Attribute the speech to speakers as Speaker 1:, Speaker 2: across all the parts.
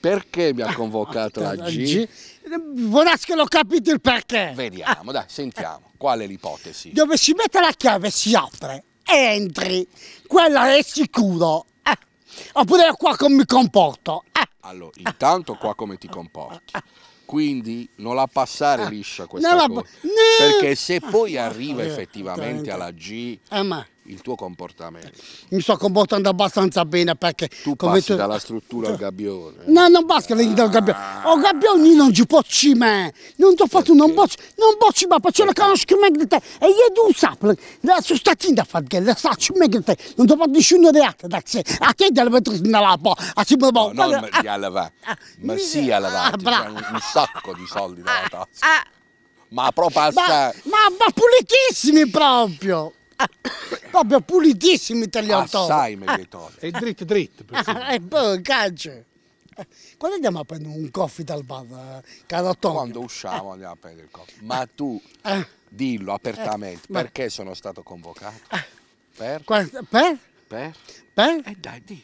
Speaker 1: Perché mi ha convocato la G? Vorrei che l'ho capito il perché. Vediamo, dai, sentiamo. Qual è l'ipotesi? Dove
Speaker 2: si mette la chiave si apre e entri. Quella è sicuro. Eh. Oppure qua come mi comporto. Eh.
Speaker 1: Allora, intanto qua come ti comporti quindi non la passare liscia questa cosa
Speaker 2: perché se poi arriva eh,
Speaker 1: effettivamente alla G eh, ma il tuo comportamento?
Speaker 2: Mi sto comportando abbastanza bene perché... Tu come tu... dalla struttura al gabbione. No, non basta che ah. dal gabbione. O gabbioni non ci pocci me. Non ti ho fatto, non bocci, non bocci ma faccio la conosco meglio di te. E io tu sapere, la sono stato da fare, la saccio meglio di te. Non ti ho fatto nessuno reato da te. A te te la metto nella po', a te me No, non ah, ah,
Speaker 1: mi ha levato, mi si ha levato. Un sacco di soldi dalla ah, tasca. Ma proprio... a Ma,
Speaker 2: ma, ma pulitissimi proprio! proprio pulitissimi te li ho ah, tolti. Assai me li eh. tolti. E dritto dritto. Eh, e eh, poi boh, calcio. Quando andiamo a prendere un coffee dal bar,
Speaker 1: caro Tom? Quando usciamo andiamo a prendere il coffee. Ma tu, dillo apertamente, perché sono stato convocato? Per? Per? Per? Per? Eh dai, di.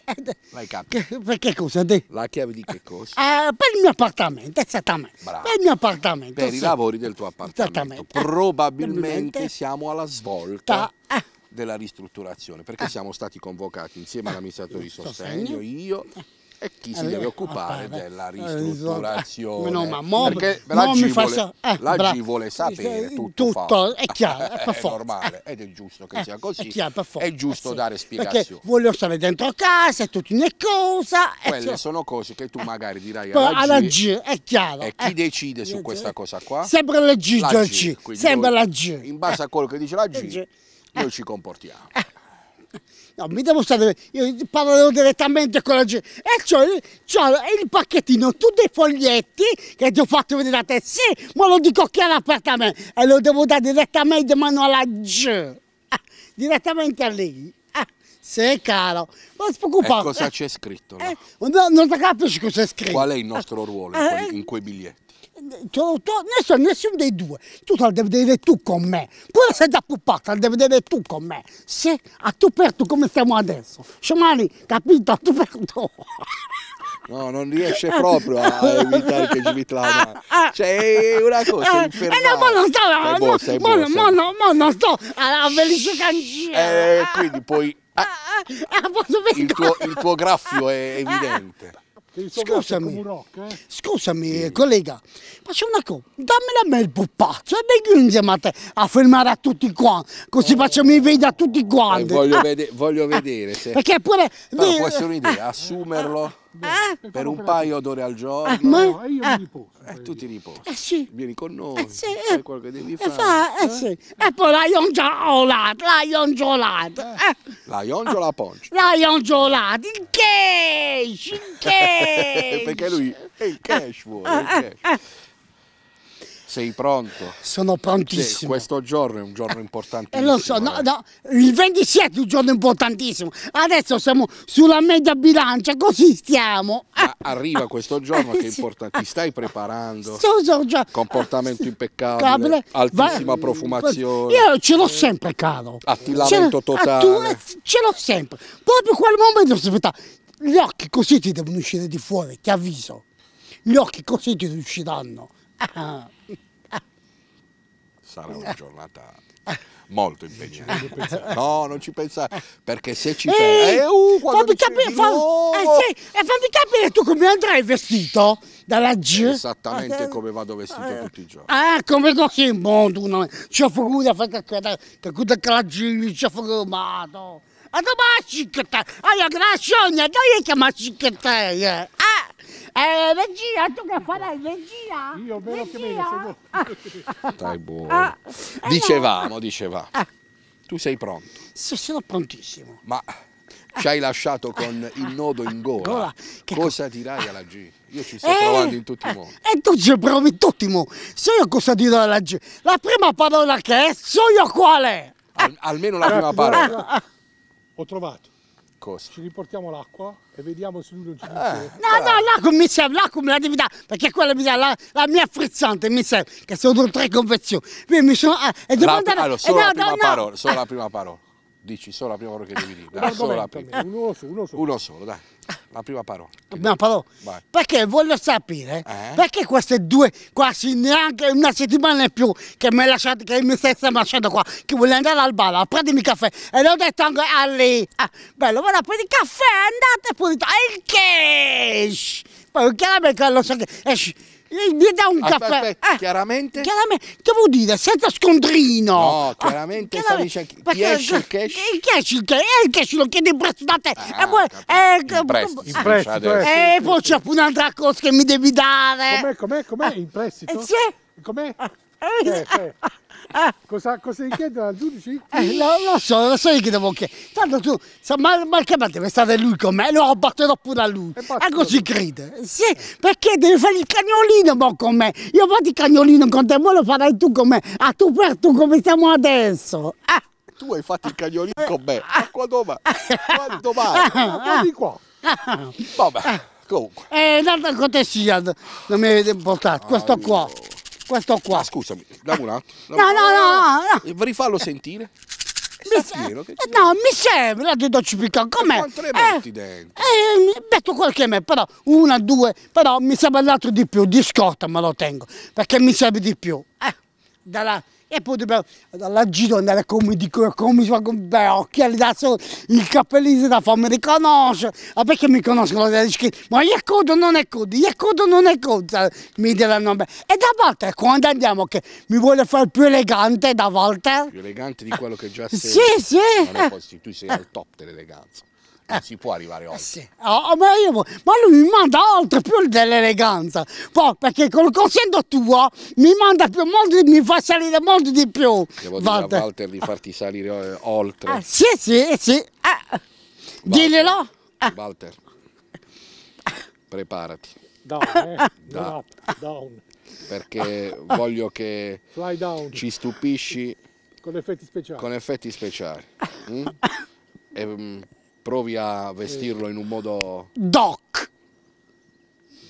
Speaker 1: L'hai capito. Perché cosa? Di? La chiave di che cosa?
Speaker 2: Eh, per il mio appartamento, esattamente. Bravo. Per il mio appartamento. Per sì. i lavori
Speaker 1: del tuo appartamento. Esattamente. Probabilmente eh. siamo alla svolta. Ta della ristrutturazione, perché ah. siamo stati convocati insieme ah, all'amministratore di sostegno, io
Speaker 2: e chi si deve eh, occupare appare. della eh, ristrutturazione. no, ma mo, perché mo la, G vuole, eh, la G vuole sapere eh, tutto, tutto è chiaro, è, è normale
Speaker 1: ed è giusto che sia così. È, chiaro, è giusto sì. dare spiegazioni. Perché
Speaker 2: voglio stare dentro casa, e tutte le cose. Quelle cioè.
Speaker 1: sono cose che tu magari dirai alla, alla G, G, è chiaro. E chi decide su questa cosa qua? Sempre la G, la G, G. sempre la
Speaker 2: G. In base a quello che dice la G noi ci comportiamo. Eh. No, mi devo stare, io parlo direttamente con la gente. E c'ho, cioè, cioè, il pacchettino, tutti i foglietti che ti ho fatto vedere a te. Sì, ma lo dico chiaro apertamente. E lo devo dare direttamente in mano alla G. Ah, direttamente a lei. Ah, Sei caro. Ma non preoccupare. E cosa
Speaker 1: c'è scritto? Eh,
Speaker 2: no? Eh, non, non capisci cosa è scritto. Qual è il
Speaker 1: nostro ruolo in, quei, in quei biglietti?
Speaker 2: non so nessuno dei due, tu te la devi vedere tu con me, quella sei già puppata, la devi vedere tu con me, se a tu per tu come stiamo adesso, sciamani capito a tu per tu.
Speaker 1: No, non riesce proprio a evitare che ci trama.
Speaker 2: Ah, ah. Cioè, è una cosa eh, infernale. Eh, no, ma non sto, sei buono, sei buono, ma, sei buono. Ma, ma, non sto alla felice cancina.
Speaker 1: Eh, quindi poi... Ah, ah
Speaker 2: il, tuo, il tuo graffio è evidente. Scusami, rock, eh? scusami sì. collega, faccio una cosa, dammela a me il pupazzo e vengiamo a te a fermare a tutti quanti, così oh. facciamo i video a tutti eh, quanti. Eh, voglio, ah. vede
Speaker 1: voglio ah. vedere eh, se... Perché pure... Però può essere un'idea, assumerlo Ah. Ah,
Speaker 2: ah. eh, eh? Per un
Speaker 1: paio d'ore al giorno. Ah, ma... No, io ah. mi riposo. Eh, tu ti riposi. Eh, sì. Vieni con eh, noi. Eh, sì. Fai eh. quello che devi fare. Fa, eh, sì.
Speaker 2: E poi la iongiolata, la iongiolata. Eh.
Speaker 1: La iongiolata ponce.
Speaker 2: La iongiolata, in cash, in cash. Perché
Speaker 1: lui, è in cash vuole, in cash. Sei pronto? Sono prontissimo. Cioè, questo giorno è un giorno importantissimo. Eh, lo
Speaker 2: so, no, no, il 27 è un giorno importantissimo. Adesso siamo sulla media bilancia, così stiamo. Ma
Speaker 1: arriva questo giorno che è importante. Ti stai
Speaker 2: preparando?
Speaker 1: Sto, sto già... Comportamento impeccabile, altissima Va... profumazione. Io
Speaker 2: ce l'ho sempre, caro.
Speaker 1: Attilamento totale. Tu,
Speaker 2: eh, Ce l'ho sempre. Proprio quel momento, aspetta, gli occhi così ti devono uscire di fuori, ti avviso. Gli occhi così ti riusciranno. usciranno. Ah sarà una esatto.
Speaker 1: giornata molto impegnata. No, non ci pensare, perché se ci pensi... Eh,
Speaker 2: uh, fammi, capi- fa- eh, sì, eh, fammi capire tu come andrai vestito dalla G. Eh,
Speaker 1: esattamente ah, come vado vestito eh. tutti i
Speaker 2: giorni. Ah, come così in mondo, no? c'è fuga, fa cacata, cacuta ci c'è fumato. A domani, cicchetta, hai la grasciogna, dai che ma cicchetta, eh. Eh, regia, tu che farai? Regia? Io meno che meno. Stai buono. Ah, eh,
Speaker 1: dicevamo, dicevamo. Ah. Eh. Tu sei pronto? Sì, sono prontissimo. Ma ci hai lasciato
Speaker 2: con il nodo in gola. gola. Cosa dirai alla G? Io ci sto eh, provando in tutti i eh, modi. E tu ci provi in tutti i modi. So io cosa dirò alla G. La prima parola che è, so io quale. è. Al,
Speaker 1: almeno la prima ah, parola. Ho trovato coso. Ci riportiamo l'acqua e vediamo se lui non ci eh. dice. Eh. No,
Speaker 2: no, l'acqua mi serve, l'acqua me la devi dare, perché quella mi dà la, la, mia frizzante mi serve, che sono tre confezioni. Io mi sono. Eh, e devo la, Allora, solo, eh, no, la, prima no, parola,
Speaker 1: solo la eh. prima parola. Dici solo la prima parola che devi dire. Dai, ah, solo la prima. Uno solo,
Speaker 2: uno solo. Uno solo, dai. La prima parola. No, parola. Vai. Perché voglio sapere eh? perché queste due, quasi neanche una settimana e più che mi, lasciate, che mi stai lasciando qua, che voglio andare al bar prendimi prendermi caffè. E l'ho detto anche a lei. Ah, bello, vado a prendere caffè, andate pulito. E il cash! Poi chiaramente lo so che esci mi dà un ah, aspetta, caffè. Aspetta, eh, chiaramente? Chiaramente, che vuol dire? Senza scontrino. No, eh, chiaramente ah, sta dicendo chi esce il cash? Eh, il cash, il il cash lo chiede in prestito da te. Ah, e eh, poi, eh, in prestito, in prestito. eh, E poi c'è un'altra cosa che mi devi dare. Com'è, com'è, com'è? In prestito? Eh, sì. Com'è? Eh, eh. Ah. Cosa, cosa gli chiedono al giudice? Eh, lo, lo, so, lo so io che devo chiedere. Tanto tu, sa, ma, ma che parte è stato lui con me? Lo abbatterò pure a lui. E ah, così crede. Sì, perché devi fare il cagnolino mo con me. Io vado il cagnolino con te, poi lo farai tu con me. A ah, tu per tu come siamo adesso. Ah.
Speaker 1: Tu hai fatto il cagnolino con me. Ma quando mai?
Speaker 2: Quando mai? Ma qua.
Speaker 1: Vabbè, comunque.
Speaker 2: Eh, l'altra cortesia non mi avete portato, questo qua questo qua. Ah, scusami, dammi un attimo. No, no, no, no, no. Rifallo sentire. Mi fiero, che No, mi sembra di Dolce Piccan, eh, com'è? Quante ne metti eh, dentro? Eh, metto qualche me, però una, due, però mi serve l'altro di più, di scorta me lo tengo, perché mi serve di più. Eh, dalla, e poi dobbiamo giro andare come dico come fa con beh, occhiali da sole il cappellino da farmi riconoscere ah, perché mi conoscono delle scritte ma io codo non è codo io codo non è codo mi diranno beh e da volte quando andiamo che mi vuole fare più elegante da volte più
Speaker 1: elegante di quello che già sei sì sì ma poi, tu sei al top dell'eleganza non eh. si può arrivare eh oltre. Eh sì.
Speaker 2: Oh, oh, ma, io, ma, lui mi manda oltre più dell'eleganza, poi perché col consento tuo mi manda più, molto, mi fa salire molto di più. Devo Walter. dire a
Speaker 1: Walter di farti salire eh, oltre. Eh, sì,
Speaker 2: sì, sì. Eh. Diglielo. Eh.
Speaker 1: Walter, preparati. Down, eh.
Speaker 2: Da. down.
Speaker 1: Perché voglio che ci stupisci con effetti speciali. Con effetti speciali. Mm? E, mm, provi a eh. vestirlo in un modo... Doc!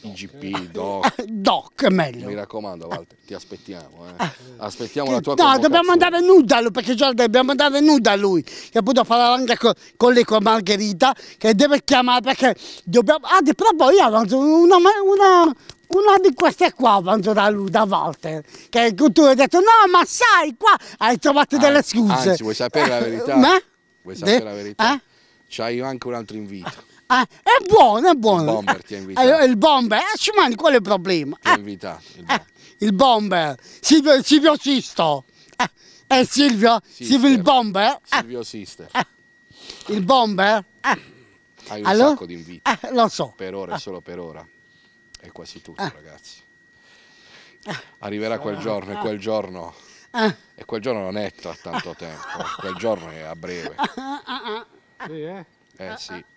Speaker 1: IGP, eh, Doc. Eh, doc, è meglio. Mi raccomando, Walter, ti aspettiamo. Eh. Ah. Aspettiamo la tua No, dobbiamo andare
Speaker 2: nuda lui, perché già dobbiamo andare nuda lui. Che appunto farà anche con, con lei, con Margherita, che deve chiamare perché dobbiamo... Ah, però poi io una, una, una di queste qua vanno da lui, da Walter, che tu hai detto no ma sai qua, hai trovato ah, delle scuse. Anzi, vuoi sapere la verità? Ma?
Speaker 1: Vuoi sapere De? la verità? Eh? C'hai anche un altro
Speaker 2: invito. Ah, è buono, è buono. Il bomber ti ha invitato. Eh, il bomber, eh, ci mani, qual è il problema? Ti ha invitato. Il, eh, il bomber, Silvio, Silvio Sisto. Eh, eh Silvio, Sister. Silvio il bomber. Eh.
Speaker 1: Silvio Sister.
Speaker 2: il bomber? Hai
Speaker 1: un allora? sacco di inviti. lo so. Per ora, è solo per ora. È quasi tutto, ragazzi. Arriverà quel giorno e quel giorno... E quel giorno non è tra tanto tempo, quel giorno è a breve. See ya. That's it.